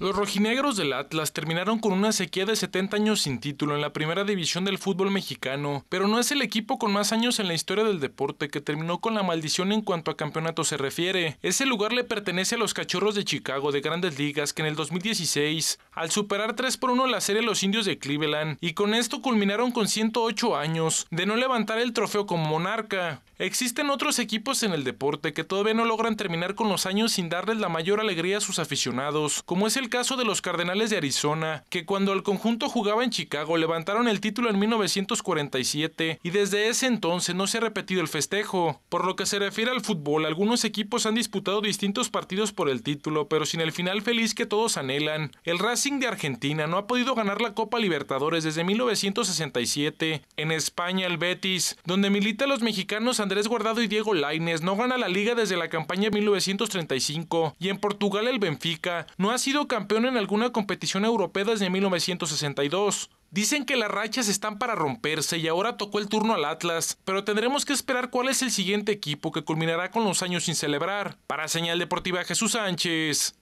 Los rojinegros del Atlas terminaron con una sequía de 70 años sin título en la primera división del fútbol mexicano, pero no es el equipo con más años en la historia del deporte que terminó con la maldición en cuanto a campeonato se refiere. Ese lugar le pertenece a los Cachorros de Chicago de Grandes Ligas que en el 2016, al superar 3 por 1 la serie Los Indios de Cleveland, y con esto culminaron con 108 años de no levantar el trofeo como monarca. Existen otros equipos en el deporte que todavía no logran terminar con los años sin darles la mayor alegría a sus aficionados, como es el caso de los Cardenales de Arizona, que cuando el conjunto jugaba en Chicago levantaron el título en 1947 y desde ese entonces no se ha repetido el festejo. Por lo que se refiere al fútbol, algunos equipos han disputado distintos partidos por el título, pero sin el final feliz que todos anhelan. El Racing de Argentina no ha podido ganar la Copa Libertadores desde 1967. En España, el Betis, donde milita los mexicanos han Andrés Guardado y Diego Laines no gana la liga desde la campaña 1935 y en Portugal el Benfica no ha sido campeón en alguna competición europea desde 1962. Dicen que las rachas están para romperse y ahora tocó el turno al Atlas, pero tendremos que esperar cuál es el siguiente equipo que culminará con los años sin celebrar. Para Señal Deportiva Jesús Sánchez,